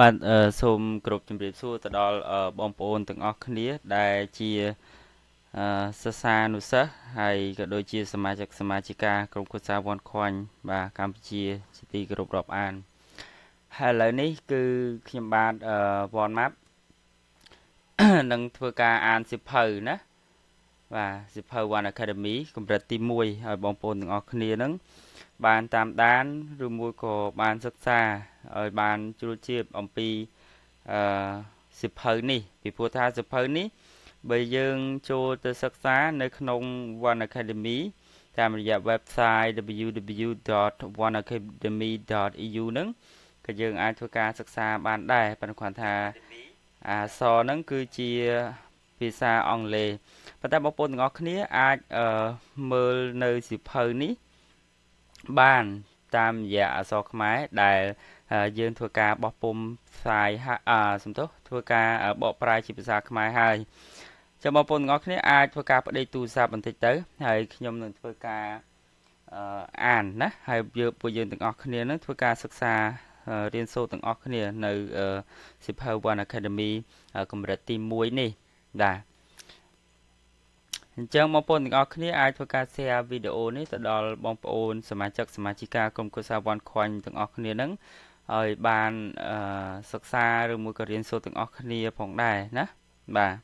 បាទសូមគ្រប់ជំរាបសួរទៅដល់បងប្អូនទាំងអស់គ្នា ដែលជាសិស្សានុសិស្សហើយក៏ដូចជា សមាជិកសមាជិកាក្រុមគូសាវ័នខ្វាញ់ បាទកម្ពុជាជាទីគោរពរាប់អានហើយឥឡូវនេះ គឺខ្ញុំបាទវ៉ាន់ម៉ាប់នឹងធ្វើការអានសិភៅណាបាទសិភៅ One Academy កម្រិតទី1ឲ្យបងប្អូនទាំងអស់គ្នានឹងបានតាមដានឬមួយក៏បានសិក្សាឲ្យបានជ្រួចជ្រាបអំពីអឺសិភៅនេះពីព្រោះថាសិភៅនេះ បើយើងចូលទៅសិក្សា នៅក្នុង One Academy តាមរយៈ website www.oneacademy.eu ហ្នឹងក៏យើងអាចធ្វើការ សិក្សា បាន ដែរប៉ុន្តែគ្រាន់ថាអសហ្នឹងគឺជាភាសាអង់គ្លេសប៉ុន្តែបងប្អូនទាំងអស់គ្នាអាចមើលនៅសិភៅនេះបានតាមរយៈអសរខ្មែរដែល យើងធ្វើការបោះពុំផ្សាយសំទោសធ្វើការបកប្រែជាភាសាខ្មែរហើយចាំបងប្អូនទាំងអស់គ្នាអាចធ្វើការផ្ដេកទូរស័ព្ទបន្តិចទៅហើយខ្ញុំនឹងធ្វើការអានណាហើយយើងពួកយើងទាំងអស់គ្នានឹងធ្វើការសិក្សារៀនសូត្រទាំងអស់គ្នា នៅសិភៅ One Academy កម្រិតទី1នេះបាទអញ្ចឹងបងប្អូនទាំងអស់គ្នាអាចធ្វើការ share វីដេអូនេះទៅដល់បងប្អូន សមាជិកសមាជិកាក្រុមគ្រួសារវ៉ាន់ខ្វាញ់ទាំងអស់គ្នានឹងឲ្យបានសិក្សាឬមួយក៏រៀនសូត្រទាំងអស់គ្នាផងដែរណាបាទ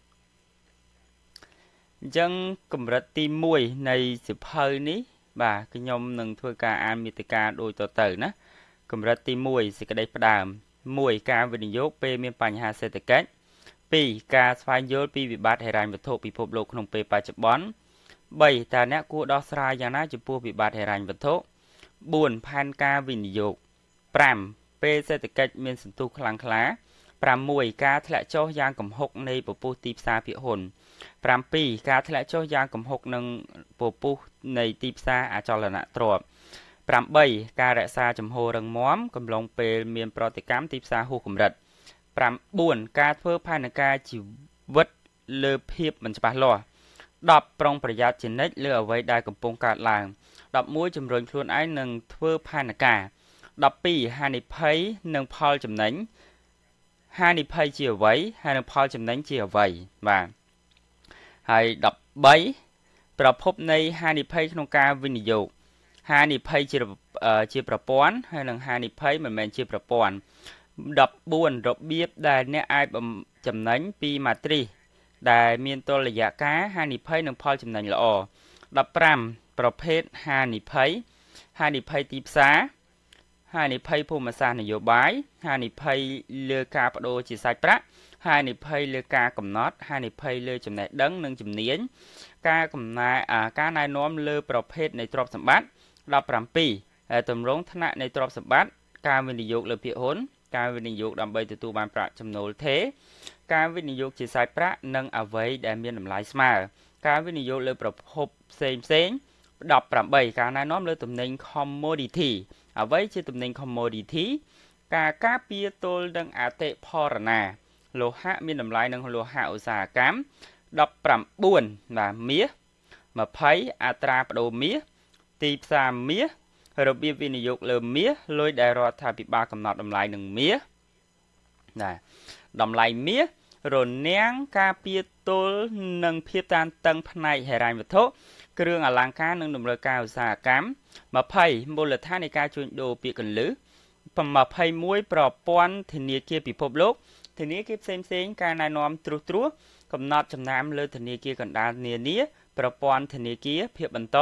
អញ្ចឹងកម្រិតទី1នៃសិភៅនេះ បាទខ្ញុំនឹងធ្វើការអានមេតិការដូចតទៅណាកម្រិតទី1សេចក្តីផ្ដើម1ការវិនិយោគពេលមានបញ្ហាសេដ្ឋកិច្ច2ការស្វែងយល់ពីវិបត្តិហិរញ្ញវត្ថុពិភពលោកក្នុងពេលបច្ចុប្បន្ន3តើអ្នកគួរដោះស្រាយយ៉ាងណាចំពោះវិបត្តិហិរញ្ញវត្ថុ4ផែនការវិនិយោគ5ពេលសេដ្ឋកិច្ចមានសន្ទុះខ្លាំងក្លា6ការធ្លាក់ចុះយ៉ាងគំហុកនៃពពុះទីផ្សារភាគហ៊ុន7ការធ្លាក់ចុះយ៉ាងគំហុកនឹងពពុះនៃទីផ្សារអចលនទ្រព្យ8ការរក្សាចំហររឹងមាំកំឡុងពេលមានប្រតិកម្មទីផ្សារហួសកម្រិត9 9ការធ្វើផែនការជីវិតលើភាពមិនច្បាស់លាស់10ប្រុងប្រយ័ត្នជានិច្ចលើអ្វីដែលកំពុងកើតឡើង11ជំរុញខ្លួនឯងនឹងធ្វើផែនការ12ហានិភ័យនិងផលចំណេញហានិភ័យជាអ្វីហើយនិងផលចំណេញជាអ្វីបាទហើយ13ប្រភពនៃហានិភ័យក្នុងការវិនិយោគហានិភ័យជាជាប្រព័ន្ធហើយនិងហានិភ័យមិនមែនជាប្រព័ន្ធ14របៀបដែលអ្នកអាចចំណេញពីម៉ាទ្រីសដែលមានតុល្យការហានិភ័យនិងផលចំណេញល្អ15ប្រភេទហានិភ័យហានិភ័យទីផ្សារហានិភ័យភូមិសាស្ត្រនយោបាយហានិភ័យលើការបដូរជាសាច់ប្រាក់ហានិភ័យលើការកំណត់ ហានិភ័យលើចំណេះដឹងនិងជំនាញការកំណែការណែនាំលើ ប្រភេទនៃទ្រព្យសម្បត្តិ17តម្រងថ្នាក់នៃទ្រព្យសម្បត្តិការវិនិយោគលើភាគហ៊ុនការវិនិយោគដើម្បីទទួលបានប្រាក់ចំណូលទេការវិនិយោគជាខ្សែប្រាក់និងអ្វីដែលមានតម្លៃស្មើការវិនិយោគលើប្រភពផ្សេងផ្សេង18ការណែនាំលើទំនិញ commodity អ្វីជាទំនិញ commodity ការការពារទល់នឹងអតិផរណា លោហៈមានតម្លៃនឹងលោហៈឧស្សាហកម្ម19បាទមាស20អត្រាប្តូរមាសទីផ្សារមាសរបៀបវិនិយោគលើមាសលុយដែលរដ្ឋាភិបាលកំណត់តម្លៃនឹងមាសណាតម្លៃមាសរនាំងការពៀទល់និងភាពតានតឹងផ្នែកហិរញ្ញវត្ថុគ្រឿងអលង្ការនិងតម្រូវការឧស្សាហកម្ម20មូលដ្ឋាននៃការជួញដូរពាក្យកលឹះ21ប្រព័ន្ធធនាគារពិភពលោកធនាគារផ្សេងផ្សេងការណែនាំត្រួសត្រាសកំណត់ចំណាំលើធនាគារកណ្ដាលនានាប្រព័ន្ធធនាគារភាពបន្ត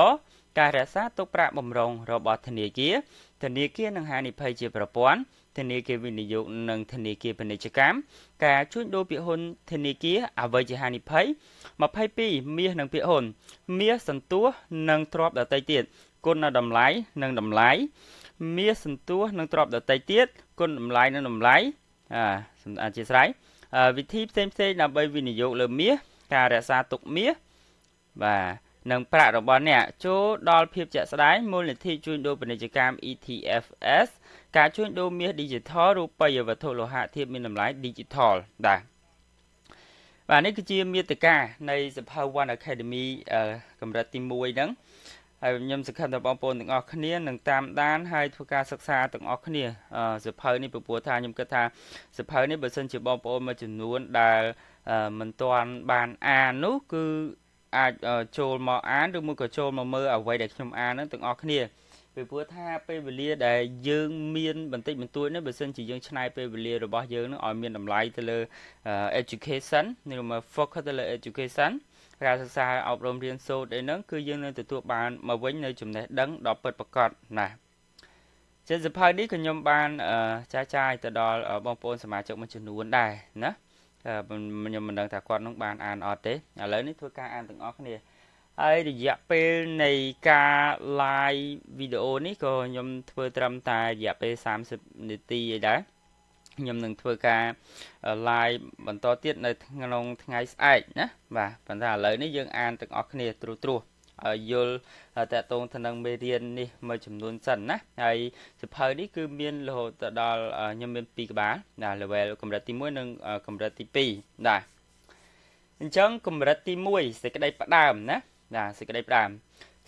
ការរក្សាទុកប្រាក់បំរុងរបស់ធនាគារធនាគារនឹងហានិភ័យជាប្រព័ន្ធធនាគារវិនិយោគនិងធនាគារពាណិជ្ជកម្មការជួញដូរភាគហ៊ុនធនាគារអ្វីជាហានិភ័យ22មាសនិងភាគហ៊ុន មាសសន្ទុះនិងទ្រព្យដតីទៀតគុណតម្លៃនិងតម្លៃមាសសន្ទុះនិងទ្រព្យដតីទៀតគុណតម្លៃនិងតម្លៃអាសម្អាតជាស្រ័យវិធីផ្សេងផ្សេងដើម្បីវិនិយោគលើមាសការរក្សាទុកមាសបាទនិងប្រាក់របស់អ្នកចូលដល់ភាពជាក់ស្ដែងមូលនិធិជួញដូរពាណិជ្ជកម្ម ETFs ការជួញដូរមាស Digital រូបិយវត្ថុលោហៈធាតុមានតម្លៃ Digital បាទបាទនេះគឺជាមេតិការនៃសភៅ One Academy កម្រិតទី1ហ្នឹងហើយខ្ញុំសង្ឃឹមថាបងប្អូនទាំងអស់គ្នានឹងតាមដាន ហើយធ្វើការសិក្សាទាំងអស់គ្នាសភៅនេះពពោះថាខ្ញុំគិតថាសភៅនេះបើសិនជាបងប្អូនមួយចំនួនដែលមិនទាន់បានអាននោះគឺអាចចូលមកអានឬមួយក៏ចូលមកមើលអ្វីដែលខ្ញុំអានហ្នឹងទាំងអស់គ្នាពីព្រោះថាពេលវេលាដែលយើងមានបន្តិចបន្តួចនេះបើសិនជាយើងឆ្នៃពេលវេលារបស់យើងនឹងឲ្យមានតម្លៃទៅលើ education នេះមក focus ទៅលើ education ការសិក្សាអប់រំរៀនសូត្រអីហ្នឹងគឺយើងនឹងទទួលបានមកវិញនៅចំណេះដឹងដ៏ពិតប្រាកដណាជាសភៅនេះក៏ខ្ញុំបានចែកចាយទៅដល់បងប្អូនសមាជិកមួយចំនួនដែរណាខ្ញុំមិនដឹងថាគាត់នឹងបានអានអត់ទេឥឡូវនេះធ្វើការអានទាំងអស់គ្នាហើយរយៈពេលនៃការ live វីដេអូនេះក៏ខ្ញុំធ្វើត្រឹមតែរយៈពេល30នាទីឯដែរខ្ញុំនឹងធ្វើការ live បន្តទៀតនៅក្នុងថ្ងៃស្អែកណាបាទប៉ុន្តែឥឡូវនេះយើងអានទាំងអស់គ្នាត្រួសត្រាសយល់តកតងទៅនឹង មេរៀននេះមួយចំនួន សិនណាហើយសិភៅនេះគឺមានរហូតដល់ខ្ញុំមាន2ក្បាលណា level កម្រិតទី1និងកម្រិតទី2ណាអញ្ចឹងកម្រិតទី1សេចក្តីផ្ដើមណាណាសេចក្តីផ្ដើម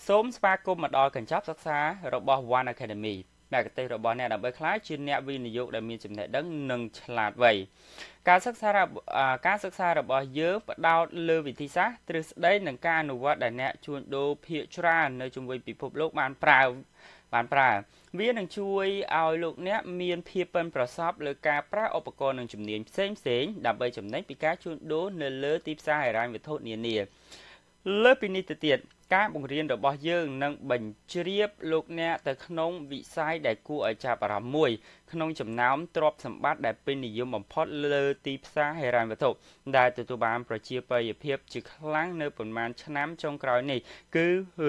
សូមស្វាគមន៍មកដល់កញ្ចប់សិក្សារបស់ One Academy មគ្គុទ្ទេសក៍របស់អ្នកដើម្បីក្លាយជាអ្នកវិនិយោគដែលមានចំណេះដឹងនិងឆ្លាតវៃការសិក្សាការសិក្សារបស់យើងផ្ដោតលើវិធីសាស្ត្រទ្រឹស្ដីនិងការអនុវត្តដែលអ្នកជួញដូរភាគច្រើននៅជុំវិញពិភពលោកបានប្រើបានប្រើវានឹងជួយឲ្យលោកអ្នកមានភាពប៉ិនប្រសប់លើការប្រើឧបករណ៍និងជំនាញផ្សេងៗដើម្បីចំណេញពីការជួញដូរនៅលើទីផ្សារហិរញ្ញវត្ថុនានាលើពីនេះទៅទៀតការបង្រៀនរបស់យើងនឹងបញ្ជ្រាបលោកអ្នកទៅក្នុងវិស័យដែលគួរឲ្យចាប់អារម្មណ៍មួយក្នុងចំណោមទ្រព្យសម្បត្តិដែលពេញនិយមបំផុតលើទីផ្សារហិរញ្ញវត្ថុដែលទទួលបានប្រជាប្រិយភាពជាខ្លាំងនៅប៉ុន្មានឆ្នាំចុងក្រោយនេះគឺ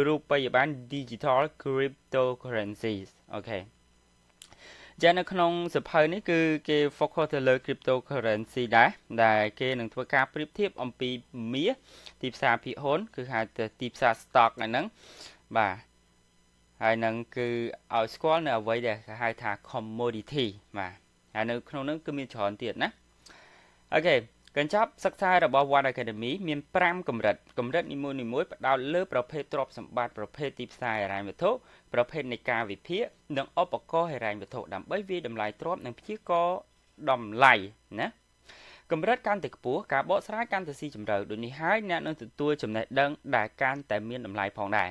រូបិយប័ណ្ណ Digital Cryptocurrencies អូខេយ៉ាងនៅក្នុងសភៅនេះគឺគេ focus ទៅលើ cryptocurrency ដែរដែលគេ នឹងធ្វើការប្រៀបធៀបអំពីមាសទីផ្សារភាគហ៊ុនគឺហៅទីផ្សារ stock ហ្នឹងបាទហើយនឹងគឺឲ្យស្គាល់នៅអ្វីដែលគេហៅថា commodity បាទហើយនៅក្នុងនឹងគឺមានច្រើនទៀតណាអូខេកញ្ចប់សិក្សារបស់ One Academy មាន5កម្រិតកម្រិតនីមួយៗផ្ដោតលើប្រភេទទ្រព្យសម្បត្តិប្រភេទទីផ្សារហិរញ្ញវត្ថុប្រភេទនៃការវិភាគនិងឧបករណ៍ហិរញ្ញវត្ថុដើម្បីវាយតម្លៃទ្រព្យនិងព្យាករណ៍តម្លៃណាកម្រិតកាន់តែខ្ពស់ការបកស្រាយកាន់តែស៊ីជម្រៅដូចនេះហើយអ្នកនឹងទទួលចំណេះដឹងដែលកាន់តែមានតម្លៃផងដែរ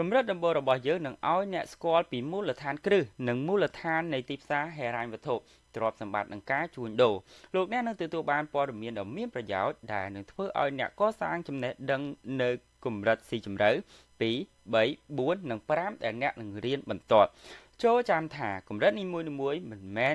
កម្រិតដំបូងរបស់យើងនឹងឲ្យអ្នកស្គាល់ពីមូលដ្ឋានគ្រឹះនិងមូលដ្ឋាននៃទីផ្សារហិរញ្ញវត្ថុទ្រព្យសម្បត្តិនិងការជួញដូរលោកអ្នកនឹងទទួលបានព័ត៌មានដ៏មានប្រយោជន៍ដែលនឹងធ្វើឲ្យអ្នកកសាងចំណេះដឹងនៅកម្រិតស៊ីជម្រៅ2 3 4និង5ដែលអ្នកនឹងរៀនបន្ទាប់ចូលចាំថាកម្រិតនីមួយៗមិនមែន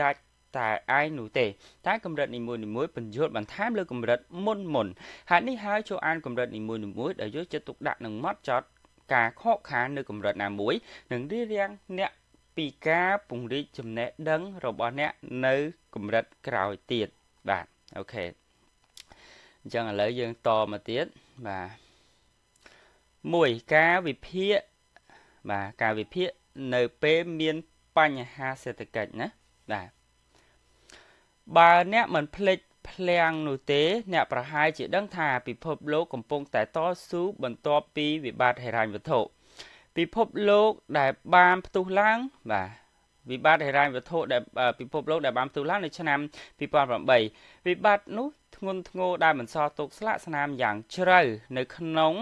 ដាច់តែឯងនោះទេតែកម្រិតនីមួយនីមួយបញ្យល់បន្ថែមលើកម្រិតមុនមុនហេតុនេះហើយចូលអានកម្រិតនីមួយនីមួយដែលយកចិត្តទុកដាក់និងម៉ត់ចត់ការខកខាននៅកម្រិតណាមួយនឹងរារាំងអ្នកពីការពង្រីកចំណេះដឹង របស់អ្នក នៅកម្រិតក្រោយទៀតបាទអូខេអញ្ចឹងឥឡូវយើងតមកទៀតបាទ1ការវិភាគបាទការវិភាគនៅពេលមានបញ្ហាសេដ្ឋកិច្ចណាបាទបើអ្នកមិនភ្លេចភ្លាំងនោះទេ អ្នកប្រហែលជាដឹងថាពិភពលោកកំពុងតែតស៊ូបន្ទាប់ពីវិបត្តិហិរញ្ញវត្ថុពិភពលោកដែលបានផ្ទុះឡើង បាទវិបត្តិហិរញ្ញវត្ថុដែលពិភពលោកដែលបានផ្ទុះឡើងនៅឆ្នាំ2008វិបត្តិនោះធ្ងន់ធ្ងរដែលមិនសល់ទុកស្លាកស្នាមយ៉ាងជ្រៅនៅក្នុង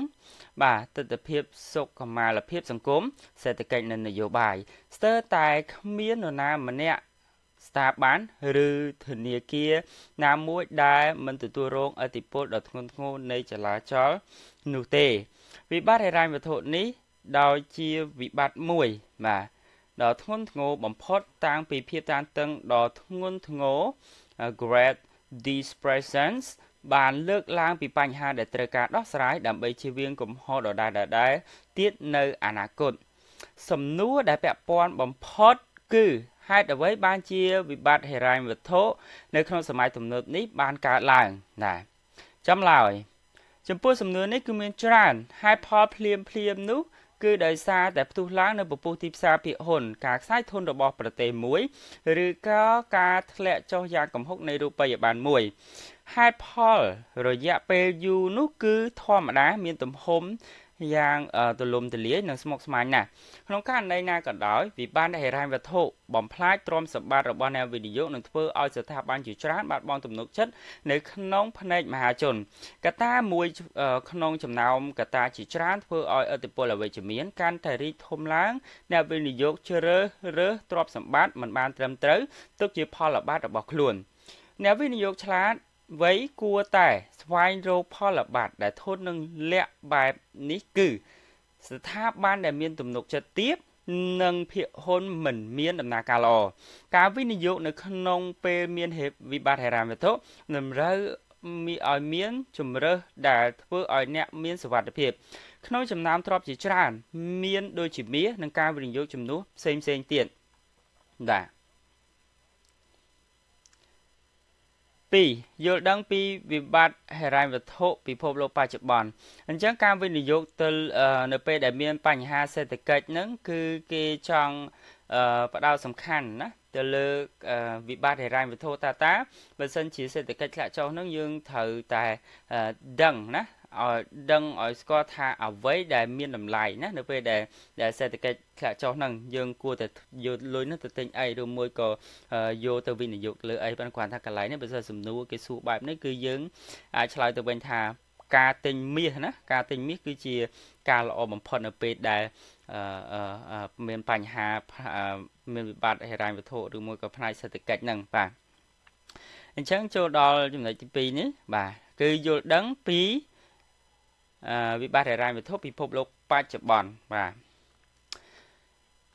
បាទទស្សនវិជ្ជាសុខមាលភាពសង្គមសេដ្ឋកិច្ចនិងនយោបាយស្ទើរតែគ្មាននរណាម្នាក់ស្ថាប័នឬធនាគារណាមួយដែលមិនទទួលរងឥទ្ធិពលដ៏ធ្ងន់ធ្ងរនៃចលាចលនោះទេ វិបត្តិហិរញ្ញវត្ថុនេះដោយជាវិបត្តិមួយបាទដ៏ធ្ងន់ធ្ងរបំផុតតាំងពីភាពតានតឹងដ៏ធ្ងន់ធ្ងរ Great Depression បានលើកឡើងពីបញ្ហា ដែលត្រូវការដោះស្រាយដើម្បីជៀសវាងកំហុសដដែលដដែលទៀតនៅអនាគតសំណួរដែលពាក់ព័ន្ធបំផុតគឺហេតុអ្វីបានជាវិបត្តិហិរញ្ញវត្ថុនៅក្នុងសម័យទំនើបនេះ បានកើតឡើងណាចំឡើយចំពោះសំណួរនេះគឺមានច្រើនហេតុផលភ្លាមភ្លាមនោះគឺដោយសារតែផ្ទុះឡើងនៅពពុះទីផ្សារភាគហ៊ុន ការខ្សែធនរបស់ប្រទេសមួយ ឬក៏ការធ្លាក់ចុះយ៉ាងគំហុកនៃរូបិយប័ណ្ណមួយហេតុផលរយៈពេលយូរនោះគឺធម្មតាមានទំហំយ៉ាងទូលំទូលាយនិងស្មុគស្មាញណាស់ក្នុងករណីណាក៏ដោយវិបត្តិហិរញ្ញវត្ថុបំផ្លាញទ្រព្យសម្បត្តិរបស់អ្នកវិនិយោគនឹងធ្វើឲ្យស្ថាប័នជាច្រើនបាត់បង់ទំនុកចិត្តនៅក្នុងផ្នែកមហាជនកត្តាមួយក្នុងចំណោមកត្តាជាច្រើនធ្វើឲ្យឥទ្ធិពលអវិជ្ជមាន កាន់តែរីកធំឡើងអ្នកវិនិយោគជ្រើសរើសទ្រព្យសម្បត្តិមិនបាន ត្រឹមត្រូវទុកជាផលបាត់របស់ខ្លួនអ្នកវិនិយោគឆ្លាតវ័យគួរតែស្វែងរកផលប័ត្រដែលធន់នឹងលក្ខបែបនេះគឺ ស្ថាប័នដែលមានទំនុកចិត្តទាបនិងភាគហ៊ុនមិនមានដំណើរការល្អការវិនិយោគនៅក្នុងពេលមានហេតុវិបត្តិហិរញ្ញវត្ថុតម្រូវមានឲ្យមានជំរើសដែលធ្វើឲ្យអ្នកមានសុវត្ថិភាពក្នុងចំណោមទ្រព្យជាច្រើន មានដូចជាមាសនិងការវិនិយោគជំនួសផ្សេងៗទៀតបាទ2យល់ដឹងពីវិបត្តិហិរញ្ញវត្ថុពិភពលោកបច្ចុប្បន្នអញ្ចឹងការវិនិយោគទៅនៅពេលដែលមានបញ្ហាសេដ្ឋកិច្ចហ្នឹងគឺគេចង់ផ្ដោតសំខាន់ណាទៅលើវិបត្តិហិរញ្ញវត្ថុតាតាបើសិនជាសេដ្ឋកិច្ចធ្លាក់ចុះហ្នឹងយើងត្រូវតែដឹងណាឲ្យដឹងឲ្យស្គាល់ថាអ្វីដែលមានតម្លៃណានៅពេលដែលដែលសេដ្ឋកិច្ចធ្លាក់ចុះហ្នឹងយើងគួរតែយកលុយនោះទៅទិញអីឬមួយក៏យកទៅវិនិយោគលើអីប៉ុន្តែគាត់ថាកន្លែងនេះបើសិនសំណួរគេសួរបែបនេះគឺយើងអាចឆ្លើយទៅវិញថាការទិញមាសណាការទិញមាសគឺជា ការល្អបំផុតនៅពេលដែលមានបញ្ហាមានវិបត្តិហិរញ្ញវត្ថុឬមួយក៏ផ្នែកសេដ្ឋកិច្ចហ្នឹងបាទអញ្ចឹងចូលដល់ចំណុចទី2នេះបាទគឺយល់ដឹងពីវិបត្តិហិរញ្ញវត្ថុពិភពលោកបច្ចុប្បន្នបាទ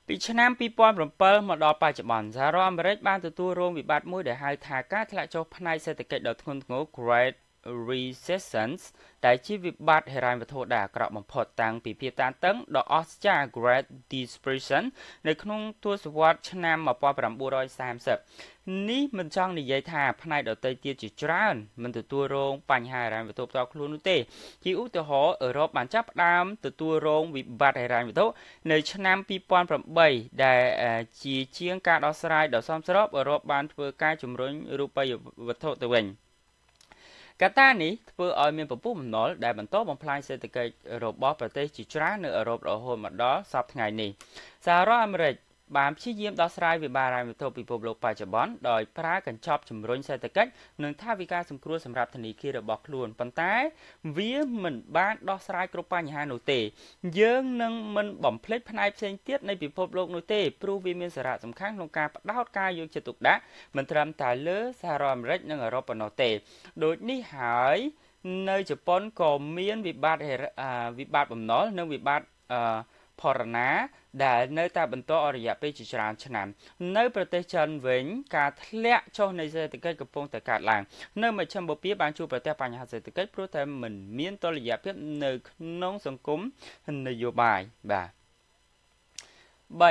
ពីឆ្នាំ2007មកដល់បច្ចុប្បន្នសហរដ្ឋអាមេរិកបានទទួលរងវិបត្តិមួយដែលហៅថាការធ្លាក់ចុះផ្នែកសេដ្ឋកិច្ចដ៏ធ្ងន់ធ្ងរ Great recession ដែលជាវិបត្តិហិរញ្ញវត្ថុដែលអាក្រក់បំផុតតាំងពីភាពតានតឹងដ៏អស្ចារ្យ Great Depression នៅក្នុងទសវត្សរ៍ឆ្នាំ1930នេះមិនចង់និយាយថាផ្នែកដទៃទៀតជាច្រើនមិនទទួលរងបញ្ហាហិរញ្ញវត្ថុផ្ទាល់ខ្លួននោះទេជាឧទាហរណ៍អឺរ៉ុបបានចាប់ផ្ដើមទទួលរងវិបត្តិហិរញ្ញវត្ថុនៅឆ្នាំ2008ដែលជាជាងការដោះស្រាយដ៏សមស្របអឺរ៉ុបបានធ្វើការជំរុញរូបិយវត្ថុទៅវិញ។កត្តានេះធ្វើឲ្យមានពពុះបំណុលដែលបន្តបំផ្លាញសេដ្ឋកិច្ចរបស់ប្រទេសជាច្រើននៅអឺរ៉ុបរហូតមកដល់សប្តាហ៍ថ្ងៃនេះសហរដ្ឋអាមេរិកបានព្យាយាមដោះស្រាយវិបត្តិហិរញ្ញវត្ថុពិភពលោកបច្ចុប្បន្នដោយប្រើកញ្ចប់ជំរុញសេដ្ឋកិច្ចនិងថវិកាសង្គ្រោះសម្រាប់ធនាគាររបស់ខ្លួនប៉ុន្តែ វាមិនបានដោះស្រាយគ្រប់បញ្ហានោះទេ យើងនឹងមិនបំភ្លេចផ្នែកផ្សេងទៀតនៃពិភពលោកនោះទេព្រោះវាមានសារៈសំខាន់ក្នុងការផ្ដោតការយកចិត្តទុកដាក់មិនត្រឹមតែលើសហរដ្ឋអាមេរិកនិងអឺរ៉ុបប៉ុណ្ណោះទេ ដូចនេះហើយនៅជប៉ុនក៏មាន វិបត្តិវិបត្តិបំណុលនិងវិបត្តិអឺផរណាដែលនៅតែបន្តអរិយាពេលជាច្រើនឆ្នាំនៅ ប្រទេសចិនវិញ ការធ្លាក់ចុះនៃសេដ្ឋកិច្ចកំពុងតែកើតឡើងនៅមជ្ឈមបូព៌ាបានជួបប្រទះបញ្ហាសេដ្ឋកិច្ចព្រោះតែមិនមានតុល្យភាពនៅក្នុង សង្គមនយោបាយបាទ3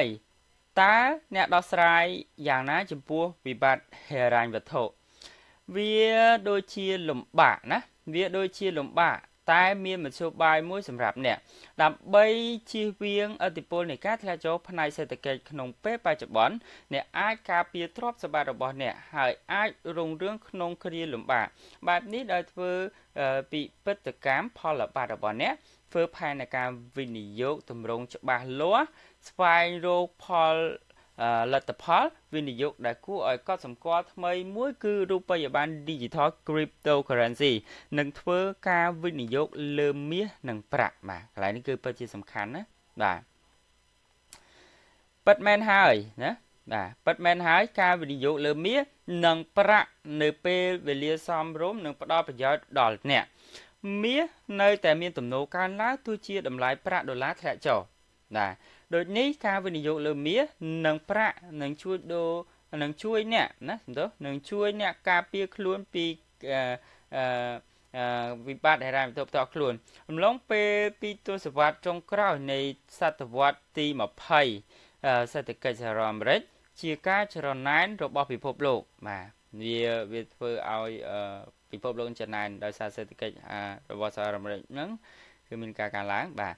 តើអ្នកដោះស្រាយយ៉ាងណា ចំពោះវិបត្តិហេរ៉ាញ់វត្ថុវាដូចជាលំបាកណា វាដូចជាលំបាកតែមានមធ្យោបាយមួយសម្រាប់អ្នកដើម្បីជៀសវាងអតិពលនៃការធ្លាក់ចុះផ្នែកសេដ្ឋកិច្ចក្នុងពេលបច្ចុប្បន្នអ្នកអាចការពារទ្រព្យសម្បត្តិរបស់អ្នកហើយអាចរុងរឿងក្នុងគ្រាលំបាកបែបនេះដោយធ្វើពិពិតកម្មផលល្បាតរបស់អ្នកធ្វើផែនការវិនិយោគតម្រង់ច្បាស់លាស់ស្វែងរកផលលទ្ធផលវិនិយោគដែលគួរឲ្យកត់សម្គាល់ថ្មីមួយ គឺរូបិយប័ណ្ណ Digital Cryptocurrency នឹងធ្វើការវិនិយោគលើមាសនិងប្រាក់បាទកន្លែងនេះគឺពិតជាសំខាន់ណាបាទពិតមែនហើយណាបាទពិតមែនហើយការវិនិយោគលើមាសនិងប្រាក់នៅពេលវេលាសមរម្យនឹងផ្ដល់ប្រយោជន៍ដល់អ្នក មាសនៅតែមានទំនោរកើនឡើងទោះជាតម្លៃប្រាក់ដុល្លារធ្លាក់ចុះបាទដូចនេះការវិនិយោគលើមាសនិងប្រាក់នឹងជួយដូរនឹងជួយអ្នកណាសំទោសនឹងជួយអ្នកការពារខ្លួន ពីអឺអឺវិបត្តិហិរញ្ញវត្ថុផ្ទាល់ខ្លួនរំលងពេលពីទសវត្សចុងក្រោយនៃសតវត្សទី20សេដ្ឋកិច្ចសហរដ្ឋអាមេរិកជាការចរណែនរបស់ ពិភពលោកបាទវាវាធ្វើឲ្យពិភពលោកចរណែនដោយសារសេដ្ឋកិច្ចរបស់សហរដ្ឋអាមេរិកហ្នឹងគឺមានការកើនឡើងបាទ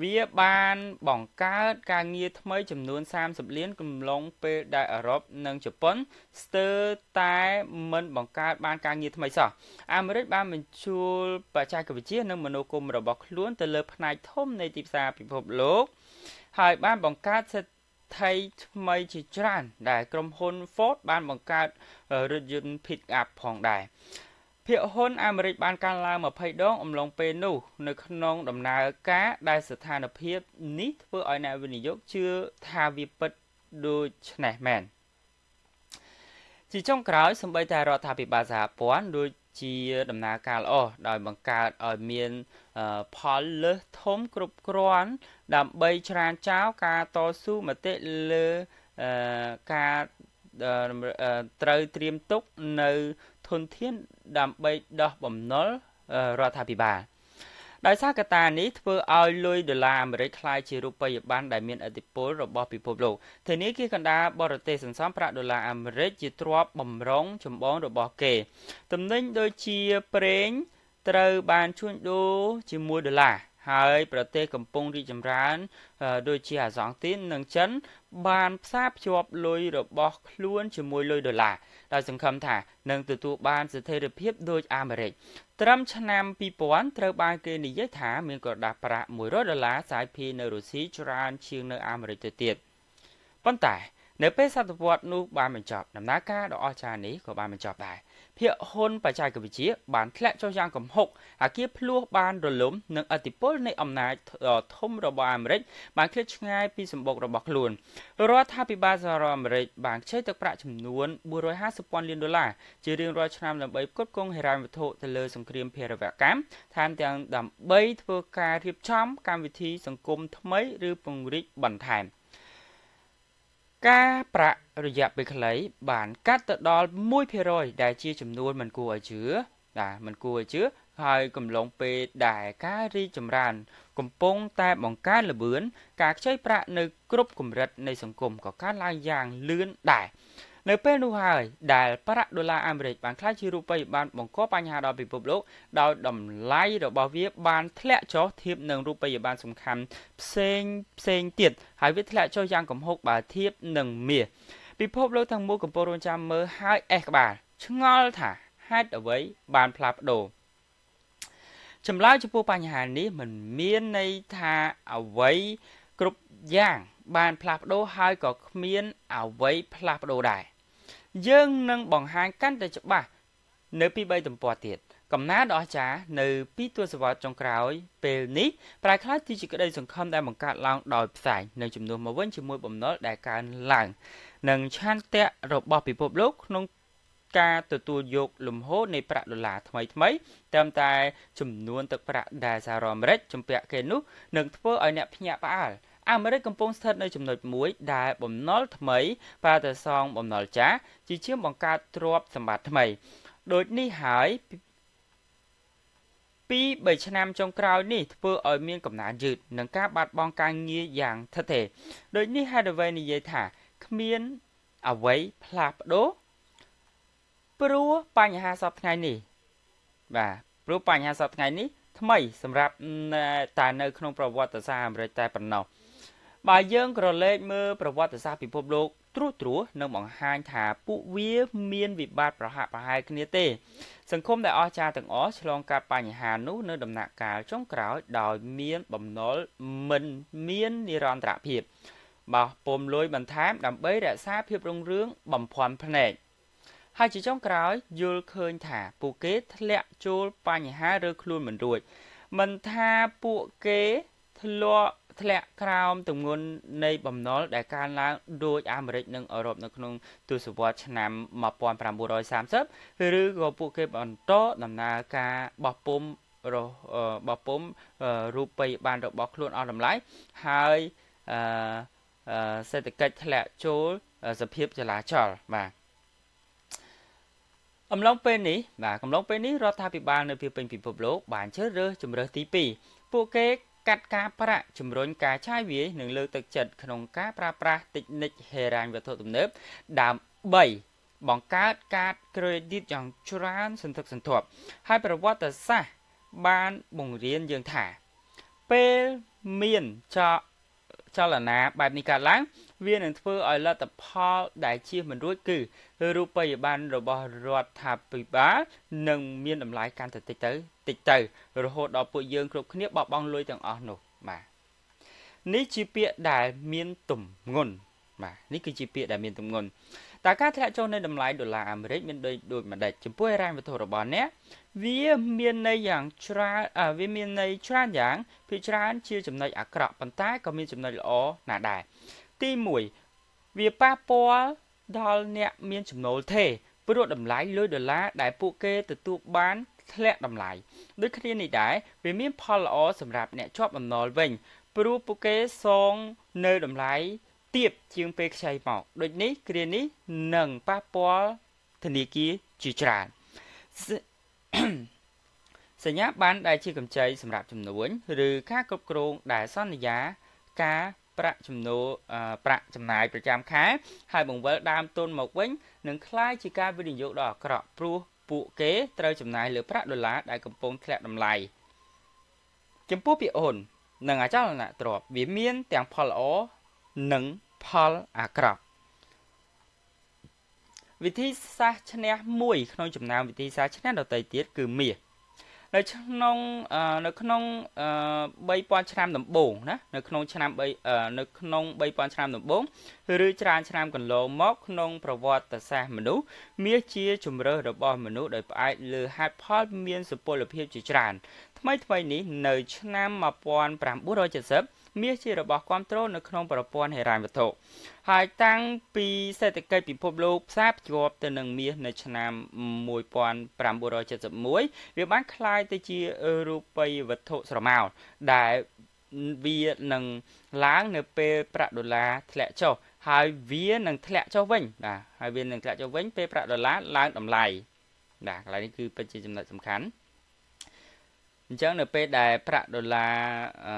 វាបានបង្កើតការងារថ្មីចំនួន30លាន កំឡុងពេលដែលអឺរ៉ុបនិងជប៉ុនស្ទើរតែមិនបង្កើតបានការងារថ្មីសោះអាមេរិកបានបញ្ជួលបច្ចេកវិទ្យានិងមនោគមរបស់ខ្លួនទៅលើផ្នែកធំនៃទីផ្សារពិភពលោកហើយបានបង្កើតសេដ្ឋថៃថ្មីជាច្រើន ដែលក្រុមហ៊ុន Ford បានបង្កើតរថយន្ត Pickup ផងដែរភាគហ៊ុនអាមេរិកបានកើនឡើង20ដងអំឡុងពេលនោះនៅក្នុងដំណើរការដែលស្ថានភាព នេះធ្វើឲ្យអ្នកវិនិយោគជឿថាវាពិតដូច្នេះមែនជាចុងក្រោយសម្បីតែរដ្ឋាភិបាលសហព័ន្ធដូចជាដំណើរការល្អដោយបង្កើតឲ្យមានផលលើសធំគ្រប់គ្រាន់ដើម្បីច្រានចោលការតស៊ូមតិលើការត្រូវត្រៀមទុកនៅធនធានដើម្បីដោះបំណុលរដ្ឋាភិបាលដោយសារកត្តានេះធ្វើឲ្យលុយដុល្លារអាមេរិកខ្លាយជារូបិយប័ណ្ណដែលមានឥទ្ធិពលរបស់ពិភពលោកធានាគីកណ្ដាលបរទេសសន្សំប្រាក់ដុល្លារអាមេរិកជាទ្រព្យបំរុងចម្បងរបស់គេ ទំនិញដូចជាប្រេងត្រូវបានជួញដូរជាមួយដុល្លារហើយប្រទេសកំពុងរីកចម្រើនដូចជាអាសង់ទីន និងចិន បាន ផ្សារភ្ជាប់លុយរបស់ខ្លួនជាមួយលុយដុល្លារដោយសង្ឃឹមថានឹងទទួលបាន ស្ថិរភាពដូចអាមេរិកត្រឹមឆ្នាំ2000ត្រូវបាន គេនិយាយថាមានក្រដាសប្រាក់100ដុល្លារសាយភាយនៅរុស្ស៊ីច្រើនជាងនៅអាមេរិកទៅទៀតប៉ុន្តែ នៅពេលសតវត្សនោះបានបញ្ចប់ដំណើរការដ៏អស្ចារ្យនេះក៏បានបញ្ចប់ដែរ។ភាគហ៊ុនបច្ចេកវិទ្យាបានធ្លាក់ចុះយ៉ាងគំហុក អាគារភ្លោះបានរលំនិងអធិពលនៃអំណាចធំរបស់អាមេរិកបានឃ្លាតឆ្ងាយពីសម្បុករបស់ខ្លួនរដ្ឋាភិបាលសហរដ្ឋអាមេរិកបានខ្ចីទឹកប្រាក់ចំនួន450,000លានដុល្លារជារៀងរាល់ឆ្នាំដើម្បីផ្គត់ផ្គង់ហិរញ្ញវត្ថុទៅលើ សង្គ្រាមភេរវកម្មថែមទាំងដើម្បីធ្វើការរៀបចំកម្មវិធីសង្គមថ្មី ឬពង្រីកបន្ថែម។ការប្រាក់រយៈពេលខ្លីបានកាត់ទៅដល់1%ដែលជាចំនួនមិនគួរឲ្យជឿបាទមិនគួរឲ្យជឿហើយកំឡុងពេលដែលការរីចម្រើនកំពុងតែបង្កើនល្បឿនការខ្ចីប្រាក់នៅគ្រប់កម្រិតនៃសង្គមក៏កើនឡើងយ៉ាងលឿនដែរនៅពេលនោះហើយដែលប្រាក់ដុល្លារអាមេរិកបានក្លាយជារូបិយប័ណ្ណបង្កបញ្ហាដល់ពិភពលោកដោយតម្លៃរបស់វាបានធ្លាក់ចុះធៀបនឹងរូបិយប័ណ្ណសំខាន់ផ្សេងផ្សេងទៀតហើយវាធ្លាក់ចុះយ៉ាងគំហុកបើធៀបនឹងមាសពិភពលោកទាំងមូលកំពុងរងចាំមើលហើយអេះក្បាលឆ្ងល់ថាហេតុអ្វីបានផ្លាស់ប្ដូរចម្លើយចំពោះបញ្ហានេះมันមានន័យថាអ្វីគ្រប់យ៉ាងបានផ្លាស់ប្ដូរហើយក៏គ្មានអ្វីផ្លាស់ប្ដូរដែរយើងនឹងបង្ហាញកាន់តែច្បាស់នៅពី3ទំព័រទៀតកំណើតអស្ចារ្យនៅពីទសវត្សចុងក្រោយពេលនេះប្រែក្លាយទីជាក្តីសង្ឃឹមដែលបង្កើតឡើងដោយផ្សែងនៅចំនួនមកវិញជាមួយបំណុលដែលកើនឡើងនិងឆន្ទៈរបស់ពិភពលោកក្នុងការទទួលយកលំហូរនៃប្រាក់ដុល្លារថ្មីថ្មីតាមតែចំនួនទឹកប្រាក់ដែលសហរដ្ឋអាមេរិកជំពាក់គេនោះនឹងធ្វើឲ្យអ្នកភ្ញាក់ផ្អើល។អាមេរិកកំពុងស្ថិតនៅចំណុចមួយដែលបំណុលថ្មីប្រើតែសងបំណុលចាស់ជាជាងបង្កើតទ្រព្យសម្បត្តិថ្មីដូចនេះហើយ2 3ឆ្នាំចុងក្រោយនេះធ្វើឲ្យមានកំណើនយឺតនិងការបាត់បង់ការងារយ៉ាងថិតថេរដូចនេះ Hathaway និយាយថាគ្មានអ្វីផ្លាស់ប្ដូរព្រោះបញ្ហាសពថ្ងៃនេះបាទព្រោះបញ្ហាសពថ្ងៃនេះថ្មីសម្រាប់តែនៅក្នុងប្រវត្តិសាស្ត្រអាមេរិកតែប៉ុណ្ណោះបើយើងក្រឡេកមើលប្រវត្តិសាស្ត្រពិភពលោកត្រួសត្រាសនឹងបង្ហាញថាពួកវាមានវិបត្តិប្រហាក់ប្រហែលគ្នាទេ សង្គមដែលអស្ចារ្យទាំងអស់ឆ្លងកាត់បញ្ហានោះនៅដំណាក់កាលចុងក្រោយ ដោយមានបំណុលមិនមាននិរន្តរភាពបោះពុំលួយបន្ថែមដើម្បីរក្សាភាពរុងរឿងបំភាន់ភ្នែកហើយជាចុងក្រោយយល់ឃើញថា ពួកគេធ្លាក់ចូលបញ្ហាឬខ្លួនមិនរួចមិនថាពួកគេធ្លាក់ធ្លាក់ក្រោមទម្ងន់នៃបំណុលដែលកើនឡើងដោយអាមេរិកនិងអឺរ៉ុបនៅក្នុងទសវត្សរ៍ឆ្នាំ1930ឬក៏ពួកគេបន្តដំណើរការបោះពុំរបោះពុំរូបិយប័ណ្ណរបស់ខ្លួនអស់តម្លៃហើយសេដ្ឋកិច្ចធ្លាក់ចូលសភាពចលាចលបាទអំឡុងពេលនេះបាទអំឡុងពេលនេះរដ្ឋាភិបាលនៅពីពេញពិភពលោក បានជ្រើសរើសជំរើសទី2ពួកគេកាត់ការប្រាក់ជំរុញការចាយវាយនិងលើកទឹកចិត្តក្នុងការប្រើប្រាស់តិចនិចហេរ៉ាញវត្ថុទំនើបដើម្បីបង្កើតកាតក្រេឌីតយ៉ាងច្រើនសន្ធឹកសន្ធាប់ហើយប្រវត្តិសាស្ត្របានបង្រៀនយើងថាពេលមានចោចលនាបែបនេះកើតឡើងវានឹងធ្វើឲ្យលទ្ធផល ដែលជៀសមិនរួចគឺរូបិយប័ណ្ណរបស់រដ្ឋាភិបាលនឹងមានតម្លៃកាន់តែតិចទៅតិចទៅរហូតដល់ពួកយើងគ្រប់គ្នាបោះបង់លុយទាំងអស់នោះបាទនេះជាពាក្យដែលមាន ទំងន់បាទនេះគឺជាពាក្យដែលមានទំងន់តើការធ្លាក់ចុះនៃតម្លៃដុល្លារអាមេរិកមានដូចដូចម្ដេចចំពោះរ៉ែវត្ថុរបស់អ្នកវាមានន័យយ៉ាងច្រើនវាមានន័យច្រើនយ៉ាងភាគច្រើនជា ចំណុចអាក្រក់ប៉ុន្តែក៏មានចំណុចល្អណាស់ដែរទី1វាប៉ះពាល់ដល់អ្នកមាន ចំណូលទេព្រោះតម្លៃលុយដុល្លារដែលពួកគេទទួលបានធ្លាក់តម្លៃដូចគ្នានេះដែរវាមាន ផលល្អសម្រាប់អ្នកជាប់អំណុលវិញ ព្រោះពួកគេសងនៅតម្លៃទាបជាងពេលខ្ចីមកដូចនេះគ្រានេះនឹងប៉ះពាល់ធនាគារជាច្រើនសញ្ញាប័ណ្ណដែលជាកម្ចី សម្រាប់ចំនួនឬការគ្រប់គ្រងដែលសន្យាការប្រាក់ចំណូលប្រាក់ចំណាយប្រចាំខែ ហើយបង្វិលដើមទុនមកវិញនឹងคล้ายជាការវិនិយោគដ៏អាក្រក់ព្រោះពួកគេត្រូវចំណាយលើប្រាក់ដុល្លារដែលកំពុងធ្លាក់តម្លៃចំពោះពីអូននិងអចលនៈទ្រព្យវាមានទាំងផលល្អនិងផលអាក្រក់វិធីសាស្ត្រឈ្នះមួយ ក្នុងចំណោមវិធីសាស្ត្រឈ្នះដទៃទៀតគឺមាសនៅក្នុងនៅក្នុង3000ឆ្នាំដំបូងណា នៅក្នុង ឆ្នាំ3នៅក្នុង3000ឆ្នាំដំបូងឬច្រើនឆ្នាំកន្លងមកក្នុងប្រវត្តិសាស្ត្រមនុស្សមាសជាជំរើសរបស់មនុស្សដោយផ្អែកលើហេតុផលមានសុពលភាពជាច្រើនថ្មីថ្មីនេះនៅ ឆ្នាំ1970មាសជារបស់គ្រប់គ្រងនៅក្នុងប្រព័ន្ធហិរញ្ញវត្ថុហើយតាំងពីសេដ្ឋកិច្ចពិភពលោកផ្សារភ្ជាប់ទៅនឹងមាសនៅឆ្នាំ1971វាបានក្លាយទៅជារូបិយវត្ថុស្រមោលដែលវានឹងឡើងនៅពេលប្រាក់ដុល្លារធ្លាក់ចុះហើយវានឹងធ្លាក់ចុះវិញបាទហើយវានឹងធ្លាក់ចុះវិញពេលប្រាក់ដុល្លារឡើងតម្លៃបាទកន្លែងនេះគឺពិតជាចំណុចសំខាន់អញ្ចឹងនៅពេលដែលប្រាក់ដុល្លារអឺ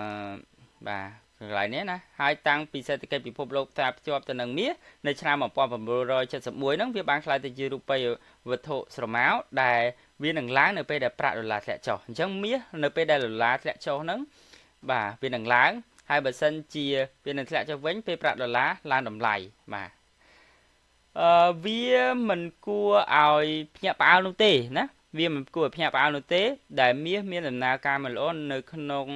បាទកន្លែងនេះណាហើយតាំងពីសេដ្ឋកិច្ចពិភពលោកតាភ្ជាប់ទៅនឹងមាសនៅឆ្នាំ1971ហ្នឹងវាបានខ្លាយទៅជារូបិយវត្ថុស្រមោលដែលវានឹងឡើងនៅពេលដែលប្រាក់ដុល្លារធ្លាក់ចុះអញ្ចឹងមាសនៅពេលដែលដុល្លារធ្លាក់ចុះហ្នឹងបាទវានឹងឡើងហើយបើសិនជាវានឹងធ្លាក់ចុះវិញពេលប្រាក់ដុល្លារឡើងតម្លៃបាទអឺវាមិនគួរឲ្យភ្ញាក់ផ្អើលនោះទេណាវាមិនគួរឲ្យភ្ញាក់ផ្អើលនោះទេដែលមាសមានដំណើរការមិនល្អនៅក្នុង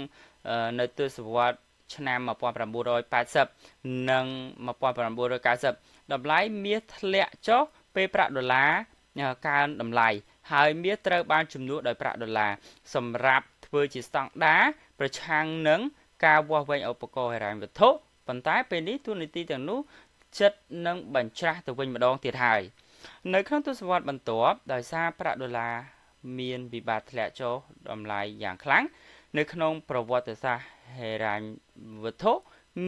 នៅទសវត្សឆ្នាំ1980និង1990តម្លៃមាសធ្លាក់ចុះពេលប្រាក់ដុល្លារកើនតម្លៃហើយមាសត្រូវបានជំនួសដោយប្រាក់ដុល្លារសម្រាប់ធ្វើជាស្តង់ដារប្រឆាំងនឹងការវាស់វែងឧបករណ៍ហិរញ្ញវត្ថុប៉ុន្តែ ពេលនេះទូនីតិទាំងនោះចិត្តនឹងបញ្ច្រាស់ទៅវិញម្ដងទៀតហើយនៅក្នុងទស្សវត្សបន្ទាប់ដោយសារប្រាក់ដុល្លារមាន វិបត្តិធ្លាក់ចុះតម្លៃយ៉ាងខ្លាំងនៅក្នុងប្រវត្តិសាស្ត្រហេរ៉ាញ់វត្ថុ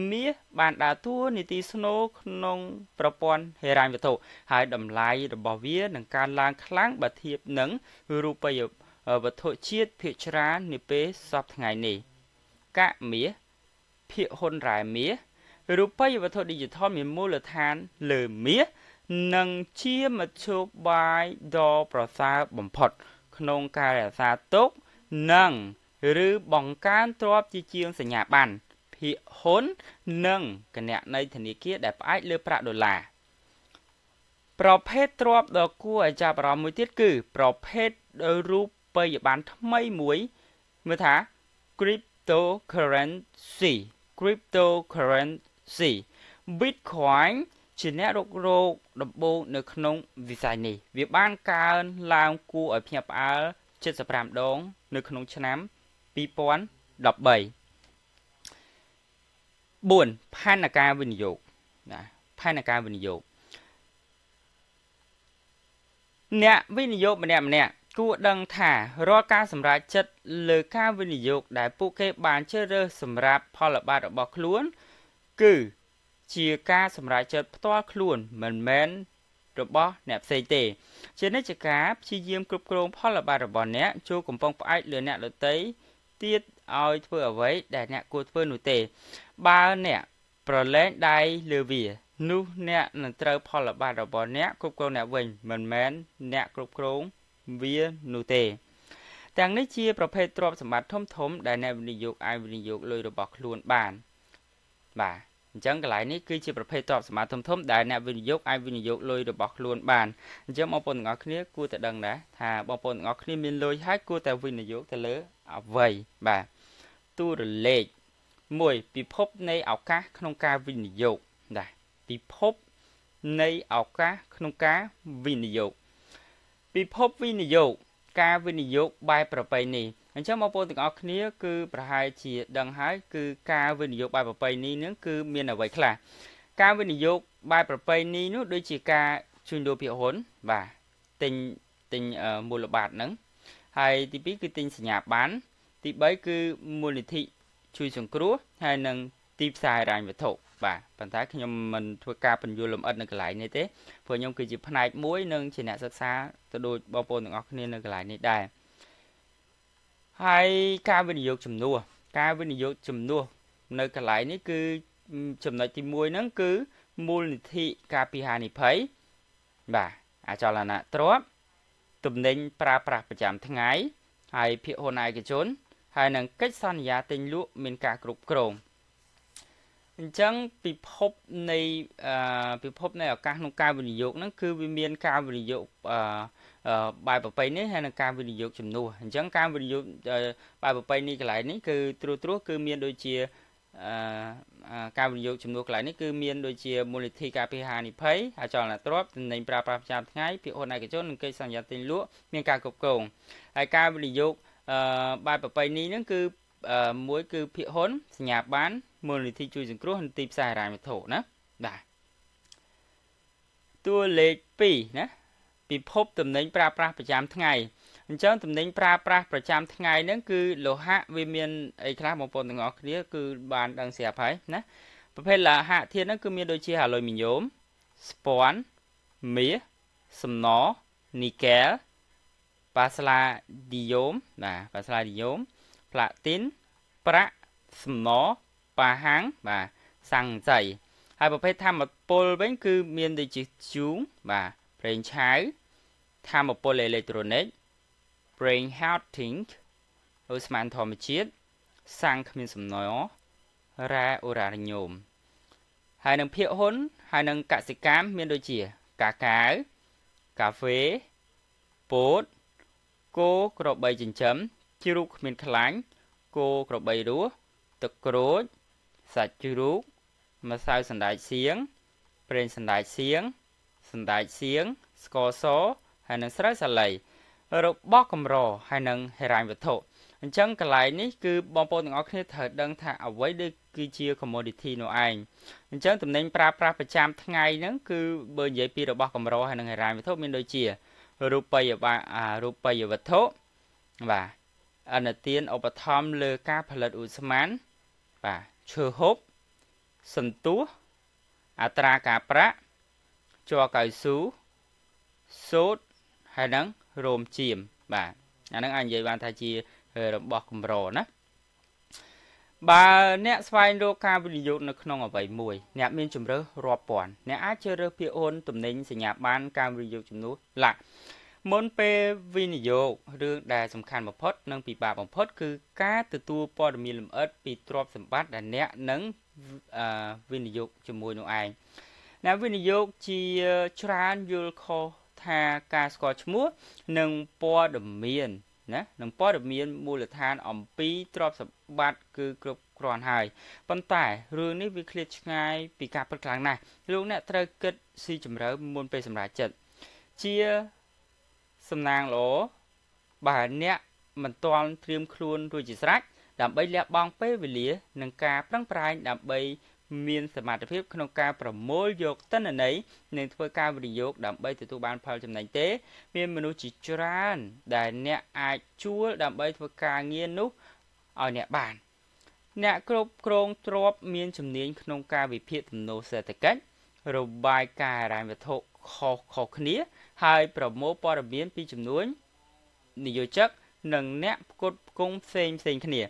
មាសបានដើរតួនាទីស្នូលក្នុងប្រព័ន្ធហេរ៉ាញ់វត្ថុហើយតម្លៃរបស់វានឹងកើនឡើងខ្លាំងបើធៀបនឹងរូបិយវត្ថុជាតិភាគច្រើននាពេលសប្តាហ៍នេះកាក់មាសភាគហ៊ុនរ៉ែមាសរូបិយវត្ថុ Digital មានមូលដ្ឋាន លើមាសនិងជាមធ្យោបាយដ៏ប្រសើរបំផុត ក្នុងការរក្សាទុកនិងឬបង្កើនទ្រព្យជាជាងសញ្ញាប័ណ្ណភាគហ៊ុន និងគណនីធនាគារដែលផ្អែកលើប្រាក់ដុល្លារប្រភេទទ្រព្យដ៏គួរឲ្យចាប់អារម្មណ៍មួយទៀតគឺ ប្រភេទរូបិយប័ណ្ណថ្មីមួយមើលថា cryptocurrency cryptocurrency Bitcoin ជាអ្នករករកដំបូងនៅក្នុងវិស័យនេះវាបានកើនឡើងគួរឲ្យភ្ញាក់ផ្អើល75ដងនៅក្នុងឆ្នាំ2023 2013 4ផែនការវិនិយោគណាផែនការវិនិយោគអ្នកវិនិយោគម្នាក់ម្នាក់គួរដឹងថារាល់ការសម្រេចចិត្តលើការវិនិយោគដែលពួកគេបានជ្រើសរើសសម្រាប់ផលប្រយោជន៍របស់ខ្លួន គឺ ជាការសម្រេចចិត្តផ្ទាល់ខ្លួនមិនមែនរបស់ អ្នកផ្សេងទេជានិច្ចការព្យាយាមគ្រប់គ្រង ផលប្រយោជន៍របស់អ្នកចូលកំពុងផ្អែកលើអ្នកដទៃទៀតឲ្យធ្វើអ្វីដែលអ្នកគួរធ្វើនោះទេបើអ្នកប្រឡែងដៃលើវានោះអ្នកនឹងត្រូវផលបាតរបស់ អ្នកគ្រប់គ្រងអ្នកវិញមិនមែនអ្នកគ្រប់គ្រងវានោះទេទាំងនេះជាប្រភេទទ្រព្យសម្បត្តិធំធំដែលអ្នកវិនិយោគអាចវិនិយោគលុយរបស់ខ្លួនបានបាទអញ្ចឹងកន្លែងនេះគឺជាប្រភេទទ្រព្យសម្បត្តិធំធំដែលអ្នកវិនិយោគអាចវិនិយោគលុយរបស់ខ្លួនបានអញ្ចឹងបងប្អូនទាំងអស់គ្នាគួរតែដឹងដែរថាបងប្អូនទាំងអស់គ្នាមានលុយហើយគួរតែវិនិយោគទៅលើអ្វីបាទតួរលេខ1ពិភពនៃឱកាសក្នុងការវិនិយោគបាទពិភពនៃឱកាសក្នុងការវិនិយោគពិភពវិនិយោគការវិនិយោគបែបប្រពៃណីអញ្ចឹងបងប្អូនទាំងអស់គ្នាគឺប្រហែលជាដឹងហើយគឺការវិនិយោគបែបប្រពៃណីនឹងគឺមានអ្វីខ្លះការវិនិយោគបែបប្រពៃណីនោះដូចជាការជួញដូរភាគហ៊ុនបាទទិញទិញមូលបត្រហ្នឹងហើយទី2គឺទិញសញ្ញាបត្រទី3គឺមូលនិធិជួយសង្គ្រោះហើយនឹងទីផ្សាររ៉ាញ់វត្ថុបាទប៉ុន្តែខ្ញុំមិនធ្វើការបញ្យល់លម្អិតនៅកន្លែងនេះទេព្រោះខ្ញុំគឺជាផ្នែកមួយនិងជាអ្នកសិក្សាទៅដូចបងប្អូនទាំងអស់គ្នានៅកន្លែងនេះដែរហើយការវិនិយោគចំនួនការវិនិយោគចំនួននៅកន្លែងនេះគឺចំណុចទី1ហ្នឹងគឺមូលនិធិការពីហានិភ័យបាទអចលនៈទ្រព្យទំនិញប្រើប្រាស់ប្រចាំថ្ងៃហើយភាគហ៊ុនឯកជន ហើយនឹងកិច្ចសន្យាទិញលក់មានការគ្រប់គ្រងអញ្ចឹងពិភពនៃពិភពនៃឱកាសក្នុងការវិនិយោគហ្នឹងគឺវាមាន ការវិនិយោគបែបប្របីនេះហើយនឹងការវិនិយោគជំនួសអញ្ចឹងការវិនិយោគបែបប្របីនេះកន្លែងនេះគឺត្រួសត្រាសគឺ មានដូចជាការវិនិយោគចំនួនកន្លែងនេះគឺមានដូចជាមូលនិធិការពារហានិភ័យអចលនទ្រព្យទំនិញប្រើប្រាស់ប្រចាំថ្ងៃភាគហ៊ុនឯកជននិងកិច្ចសន្យាទិញលក់មានការគ្រប់គ្រងហើយការវិនិយោគបែបប្របីនេះនឹងគឺមួយ គឺភាគហ៊ុនសញ្ញាប័នមូលនិធិជួយ សង្គ្រោះនិងទីផ្សារហិរញ្ញវត្ថុណាបាទតួលេខ2ណាពិភពទំនិញប្រើប្រាស់ប្រចាំ ថ្ងៃអញ្ចឹងតំណែងប្រើប្រាស់ប្រចាំថ្ងៃហ្នឹងគឺលោហៈវាមានអីខ្លះបងប្អូនទាំងអស់គ្នាគឺបានដឹងស្រាប់ហើយណាប្រភេទលោហៈធាតុហ្នឹងគឺមានដូចជាអាលុយមីញ៉ូមស្ពាន់មាសសំណរនីកែលប៉ាស្លាឌីយ៉ូមណាប៉ាស្លាឌីយ៉ូមផ្លាទីនប្រាក់សំណរប៉ាហាំងបាទសាំងចៃហើយប្រភេទធម្មពលវិញគឺមានដូចជាជូងបាទប្រេងឆៅធម្មពលអេເລັກត្រូនិក rain hard think ឧស្ម័នធម្មជាតិសាំងគ្មានសំណររ៉ាអូរ៉ាញោមហើយនឹងភៀកហ៊ុនហើយនឹងកសិកម្មមានដូចជាកាកាវកាហ្វេពោតគោក្របីចិញ្ចឹមជ្រូកគ្មានខ្លាញ់គោក្របីរស់ទឹកក្រូចសាច់ជ្រូកម្សៅសណ្ដែកសៀងប្រេងសណ្ដែកសៀងសណ្ដែកសៀងស្ករសហើយនឹងស្រូវសាលីរបស់កម្រហើយនិងហិរញ្ញវត្ថុអញ្ចឹងកន្លែងនេះគឺបងប្អូនទាំងអស់គ្នាត្រូវដឹងថាអ្វីដូចគឺជា commodity នោះឯងអញ្ចឹងតំណែងប្រើប្រាស់ប្រចាំថ្ងៃហ្នឹងគឺបើនិយាយពីរបស់កម្រហើយនិងហិរញ្ញវត្ថុមានដូចជារូបិយប័ណ្ណរូបិយវត្ថុបាទអនុទានឧបត្ថម្ភលើការផលិតឧស្ម័នបាទឈើហូបសន្ទស្សអត្រាការប្រាក់ជ័រកៅស៊ូសូត្រហើយនឹងរោមជៀមបាទអាហ្នឹងអាចនិយាយបានថាជារបស់កម្រណាបើអ្នកស្វែងរកការវិនិយោគនៅក្នុងអ្វីមួយអ្នកមានជំរើសរាប់ពាន់ អ្នកអាចជ្រើសរើសភាគហ៊ុនទំនិញសញ្ញាបត្រការវិនិយោគចំនួនឡាក់មុនពេលវិនិយោគរឿងដែលសំខាន់បំផុតនិងពិបាកបំផុតគឺការទទួលព័ត៌មានលម្អិត ពីទ្រព្យសម្បត្តិដែលអ្នកនឹងវិនិយោគជាមួយនោះឯងអ្នកវិនិយោគជាច្រើនយល់ខុសថាការស្គាល់ឈ្មោះនិងព័ត៌មានណានិងព័ត៌មានមូលដ្ឋានអំពីទ្រព្យសម្បត្តិគឺគ្រប់គ្រាន់ហើយប៉ុន្តែរឿងនេះវាឃ្លាតឆ្ងាយពីការពិតខ្លាំងណាស់លោកអ្នកត្រូវគិតស៊ីជម្រៅមុនពេលសម្រេចចិត្តជាសំណាងល្អបើអ្នកមិនទាន់ត្រៀមខ្លួនរួចជាស្រេចដើម្បីលះបង់ពេលវេលានិងការប្រឹងប្រែងដើម្បីមានសមត្ថភាពក្នុងការប្រមូលយកទិន្នន័យនិងធ្វើការវិនិយោគដើម្បីទទួលបានផលចំណេញទេ មានមនុស្សជាច្រើនដែលអ្នកអាចជួលដើម្បីធ្វើការងារនោះឲ្យអ្នកបាន អ្នកគ្រប់គ្រងទ្រព្យមានជំនាញក្នុងការវិភាគទំនោរសេដ្ឋកិច្ចរបាយការណ៍រ៉ាញវត្ថុខុសខុសគ្នាហើយប្រមូលព័ត៌មានពីចំនួននិយោជកនិងអ្នកផ្គត់ផ្គង់ផ្សេងផ្សេងគ្នា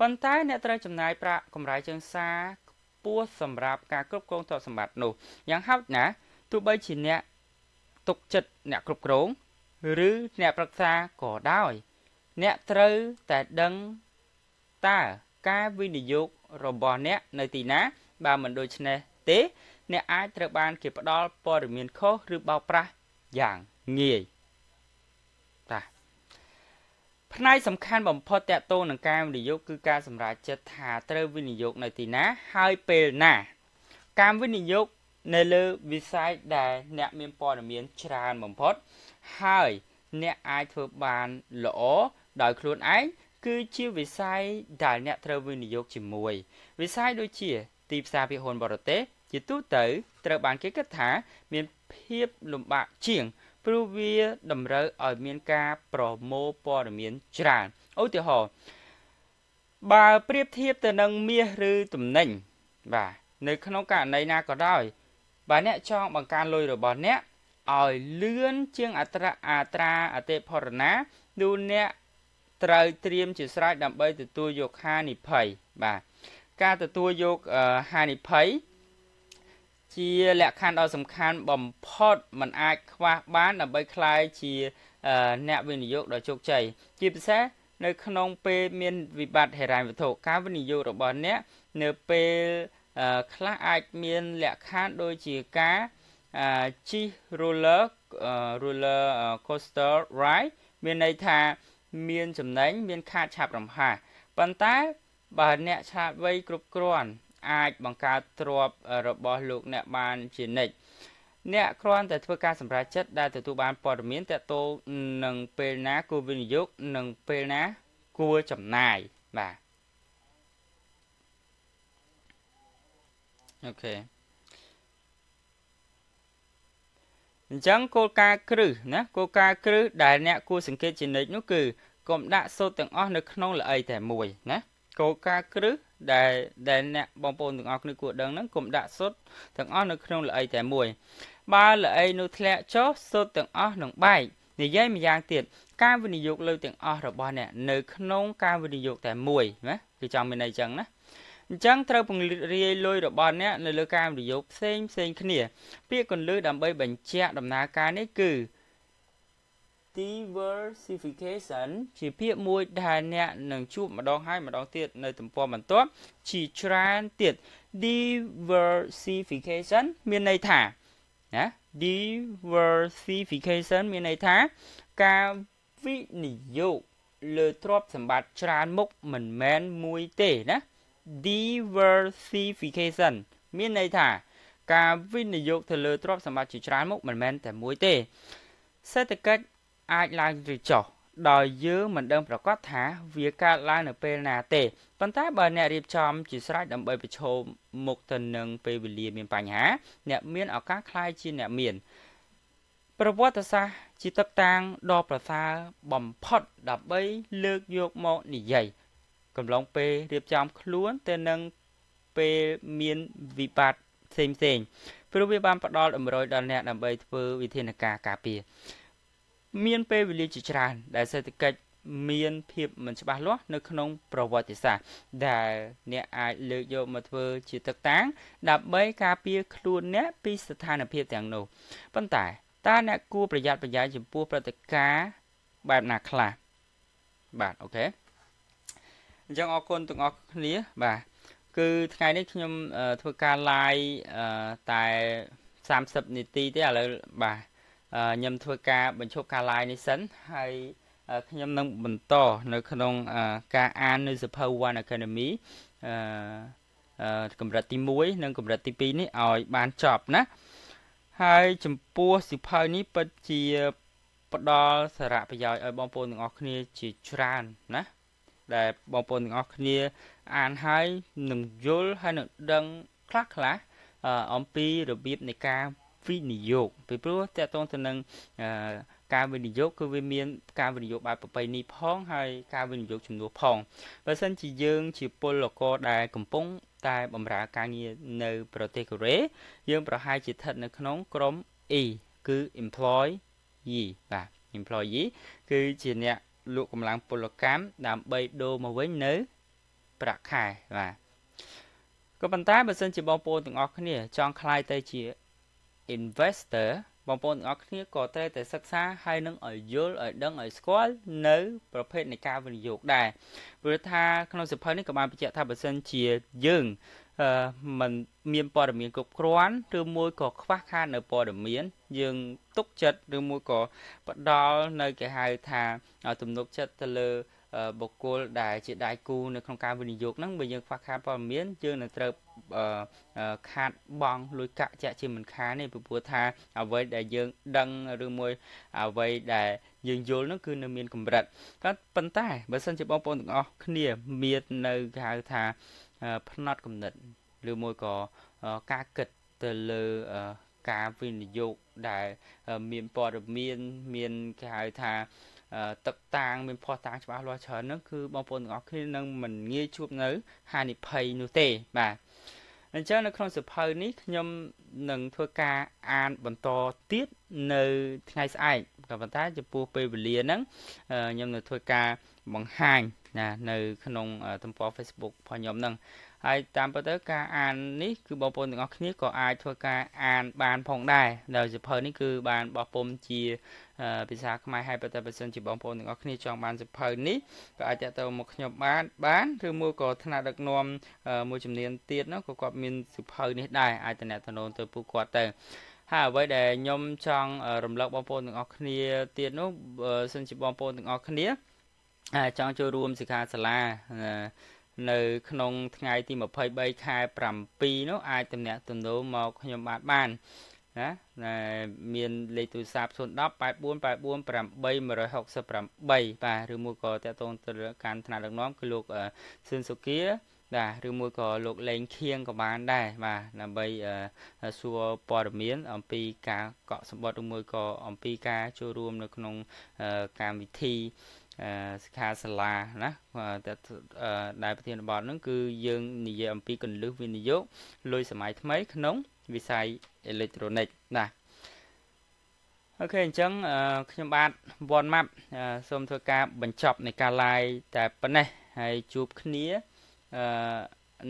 ប៉ុន្តែអ្នកត្រូវចំណាយប្រាក់កម្រៃជើងសារពោះសម្រាប់ការគ្រប់គ្រងទ្រព្យសម្បត្តិនោះយ៉ាងហោចណាស់ទោះបីជាអ្នកទុកចិត្តអ្នកគ្រប់គ្រងឬអ្នកប្រឹក្សាក៏ដោយ អ្នកត្រូវតែដឹងតើការវិនិយោគរបស់អ្នកនៅទីណាបើមិនដូច្នេះទេ អ្នកអាចត្រូវបានគេផ្ដល់ព័ត៌មានខុសឬបោកប្រាស់យ៉ាងងាយ។ផ្នែកសំខាន់បំផុតតកតងនឹងការវិនិយោគគឺការសម្រេចចិត្តថាត្រូវវិនិយោគនៅទីណាហើយពេលណាការវិនិយោគនៅលើវិស័យដែលអ្នកមានព័ត៌មានច្រើនបំផុតហើយអ្នកអាចធ្វើបានល្អដោយខ្លួនឯងគឺជាវិស័យដែលអ្នកត្រូវវិនិយោគជាមួយវិស័យដូចជាទីផ្សារភាគហ៊ុនបរទេសជាទូទៅត្រូវបានគេគិតថាមានភាពលំបាកជាងព្រោះវាតម្រូវឲ្យមានការប្រមូលព័ត៌មានច្រើនឧទាហរណ៍បើប្រៀបធៀបទៅនឹងមាសឬទំនិញបាទនៅក្នុងករណីណាក៏ដោយបើអ្នកចង់បង្កើនលុយរបស់អ្នកឲ្យលឿនជាងអត្រាអត្រាអតិផរណានោះអ្នកត្រូវត្រៀមជាស្រេចដើម្បីទទួលយកហានិភ័យបាទការទទួលយកហានិភ័យជាលក្ខខណ្ឌដ៏សំខាន់បំផុតมันអាច ខ្វះបានដើម្បីคลายជាអ្នកវិនិយោគដ៏ជោគជ័យជាពិសេសនៅក្នុងពេលមានវិបត្តិហិរញ្ញវត្ថុការវិនិយោគរបស់អ្នកនៅពេលខ្លះអាចមានលក្ខខណ្ឌដូចជាការជិះ roller roller coaster ride មានន័យថាមានចំណេញមានខាតឆាប់រំហ័សប៉ុន្តែបើអ្នកឆ្លាតវៃគ្រប់គ្រាន់អាចបង្កើតទ្រព្យរបស់លោកអ្នកបានជានិច្ចអ្នកគ្រាន់តែធ្វើការសម្រេចចិត្តដែលទទួលបានព័ត៌មានតកតងនឹងពេលណាគួរវិនិយោគនិងពេលណាគួរចំណាយបាទអូខេអញ្ចឹងគោលការណ៍គ្រឹះណាគោលការណ៍គ្រឹះដែលអ្នកគួរសង្កេតជានិច្ចនោះគឺកុំដាក់សូត្រទាំងអស់នៅក្នុង ល្អីតែមួយណាគោលការណ៍គ្រឹះដែលដែលអ្នកបងប្អូនទាំងអស់គ្នាគួរដឹងហ្នឹងកុំដាក់សុទ្ធទាំងអស់នៅក្នុងល្អីតែមួយបើល្អីនោះធ្លាក់ចុះសុទ្ធទាំងអស់នឹងបែកនិយាយម្យ៉ាងទៀតការវិនិយោគលើ ទាំងអស់របស់អ្នកនៅក្នុងការវិនិយោគតែមួយណាគឺចង់មានន័យចឹងណាអញ្ចឹងត្រូវពង្រាយលុយរបស់អ្នកនៅលើការវិនិយោគផ្សេងផ្សេងគ្នា ពាក្យកੁੰលឺដើម្បីបញ្ជាក់ដំណើរការនេះគឺ diversification ជាពាក្យមួយដែលអ្នកនឹងជួបម្ដងហើយម្ដងទៀតនៅទំព័របន្ទាប់ជាច្រើនទៀត diversification មានន័យថាណា diversification មានន័យថាការវិនិយោគលើទ្រព្យសម្បត្តិច្រើនមុខមិនមែនមួយទេណា diversification មានន័យថាការវិនិយោគទៅលើទ្រព្យសម្បត្តិជាច្រើនមុខមិនមែនតែមួយទេសេដ្ឋកិច្ចអាចឡើងឬចុះដោយយើងមិនដឹងប្រកាសថា វាកើតឡើងនៅពេលណាទេប៉ុន្តែបើអ្នករៀបចំ ជាស្រេចដើម្បីប្រឈមមុខទៅនឹងពេលវេលាមានបញ្ហា អ្នកមានឱកាសคลายជាអ្នកមានប្រវត្តិសាស្ត្រជាទឹកតាងដ៏ប្រសើរបំផុតដើម្បីលើកយកមកនិយាយកំឡុងពេលរៀបចំខ្លួនទៅនឹងពេលមានវិបត្តិផ្សេងៗព្រោះវាបានផ្ដល់អម្រោយដល់អ្នកដើម្បីធ្វើវិធានការការពារមានពេលវេលាជាច្រើន ដែល សេដ្ឋកិច្ចមាន ភាព មិនច្បាស់លាស់នៅក្នុង ប្រវត្តិសាស្ត្រដែលអ្នកអាចលើកយកមកធ្វើ ជាទឹកតាំងដើម្បីការពារខ្លួនអ្នកពីស្ថានភាពទាំងនោះប៉ុន្តែតើអ្នកគួរប្រយ័ត្នប្រយែងចំពោះព្រឹត្តិការណ៍បែបណាខ្លះបាទអូខេអញ្ចឹងអរគុណទាំងអស់គ្នាបាទគឺថ្ងៃនេះខ្ញុំធ្វើការ live តែ30នាទីទេឥឡូវបាទខ្ញុំធ្វើការបញ្ឈប់ការ live នេះសិនហើយខ្ញុំនឹងបន្តនៅក្នុងការអាននៅសភៅ One Academy អឺកម្រិតទី1និងកម្រិតទី2នេះឲ្យបានចប់ណា ហើយចំពោះសភៅនេះពិតជាផ្ដល់សារៈប្រយោជន៍ឲ្យបងប្អូនទាំងអស់គ្នាជាច្រើនណាដែលបងប្អូនទាំងអស់គ្នាអានហើយនឹងយល់ហើយនឹងដឹងខ្លះខ្លះអំពីរបៀបនៃការវិនិយោគពីព្រោះតកតងទៅនឹងការវិនិយោគគឺវាមាន ការវិនិយោគបែបប្រពៃណីផងហើយការវិនិយោគចំនួនផងបើសិនជាយើង ជាពលករដែលកំពុង តែបម្រើការងារនៅប្រទេសកូរ៉េយើង ប្រហែលជាស្ថិត នៅក្នុងក្រុម E គឺ employee បាទ employee គឺជាអ្នកលក់កម្លាំងពលកម្មដើម្បីដូរមកវិញនៅប្រាក់ខែបាទក៏ប៉ុន្តែបើសិនជាបងប្អូនទាំងអស់គ្នាចង់ខ្លាយទៅជា investor បងប្អូនទាំងអស់គ្នាក៏ត្រូវតែសិក្សាហើយនឹងឲ្យយល់ឲ្យដឹងឲ្យស្គាល់នៅប្រភេទនៃការវិនិយោគដែរព្រោះថាក្នុងសិភៅនេះក៏បានបញ្ជាក់ថាបើសិនជាយើងអឺมันមានព័ត៌មានគ្រប់គ្រាន់ឬមួយក៏ខ្វះខាតនៅព័ត៌មានយើងទុកចិត្តឬមួយក៏ផ្ដាល់នៅគេហៅថាទំនុកចិត្តទៅលើបុគ្គលដែលជាដៃគូនៅក្នុងការវិនិយោគហ្នឹងបើយើងខ្វះខាតព័ត៌មានយើងនឹងត្រូវខាតបង់លុយកាក់ជាក់ជាមិនខានទេពីព្រោះថាអ្វីដែលយើង ដឹងឬមួយអ្វីដែលយើងយល់នោះគឺនៅមានកម្រិតក៏ប៉ុន្តែ បើសិនជាបងប្អូនទាំងអស់គ្នា មាននៅគេហៅថាផ្នត់គំនិតឬមួយក៏ការគិតទៅលើការវិនិយោគដែលមានព័ត៌មានមានគេហៅថាទឹកតាងមានភ័ស្តុតាងច្បាស់លាស់ច្រើនហ្នឹងគឺបងប្អូនទាំងអស់គ្នានឹងមិនងាយជួបនៅហានិភ័យនោះទេបាទអញ្ចឹងនៅក្នុងសៀវភៅនេះខ្ញុំនឹងធ្វើការអានបន្តទៀតនៅថ្ងៃស្អែកក៏ប៉ុន្តែចំពោះពេលវេលាហ្នឹងខ្ញុំនឹងធ្វើការបង្ហាញណានៅ ក្នុងទំព័រ Facebook របស់ខ្ញុំហ្នឹងហើយតាមពិតទៅការអាននេះគឺបងប្អូនទាំងអស់គ្នាក៏អាចធ្វើការអាន បានផងដែរនៅសៀវភៅនេះគឺបានបោះពុំជាភាសាខ្មែរហើយប៉ុន្តែបើសិនជាបងប្អូនទាំងអស់គ្នាចង់បានសៀវភៅនេះក៏អាចទៅមកខ្ញុំបានបានឬមួយក៏ថ្នាក់ដឹកនាំមួយជំនាញទៀតនោះក៏គាត់មានសៀវភៅនេះដែរអាចតំណងទៅពួកគាត់ទៅហើយអ្វីដែលខ្ញុំចង់រំលឹកបងប្អូនទាំងអស់គ្នាទៀតនោះសិនជាបងប្អូនទាំងអស់គ្នាចង់ចូលរួមសិក្ខាសាលានៅក្នុងថ្ងៃទី23ខែ7នោះអាចតំណាក់ទំនោរមកខ្ញុំបាទបានណាមានលេខទូរស័ព្ទ010 8484868បាទឬមួយក៏តាក់ទងទៅកាន់ថ្នាក់ដឹកនាំគឺលោកស៊ុនសុគាបាទឬមួយក៏លោកលេងខៀងក៏បានដែរបាទដើម្បីសួរព័ត៌មាន អំពីការកក់សម្បត្តិឬមួយក៏អំពីការចូលរួម នៅក្នុងកម្មវិធីសិក្ខាសាលាណាតែដែលប្រធានបទហ្នឹងគឺយើងនិយាយអំពីកលិះវិនិយោគលុយសម័យថ្មី ក្នុង វិស័យអេឡិចត្រូនិកណាអូខេអញ្ចឹង ខ្ញុំបាទវ៉ាន់ម៉ាប់សូមធ្វើការបញ្ចប់នៃការ live តែប៉ុណ្ណេះហើយជួបគ្នា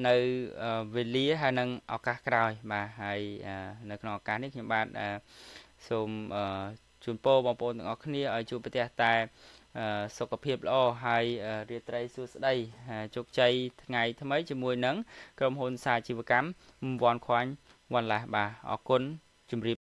នៅវេលាហើយនឹងឱកាសក្រោយ បាទហើយនៅក្នុងឱកាសនេះខ្ញុំបាទសូមជូនពរបងប្អូនទាំងអស់គ្នាឲ្យជួបប្រទះតែសុខភាពល្អហើយរាត្រីសួស្តីជោគជ័យថ្ងៃ ថ្មីជាមួយនឹងក្រុមហ៊ុនសាជីវកម្មវ៉ាន់ខ្វាញ់វ៉ាន់ឡាស់បាទអរគុណជម្រាប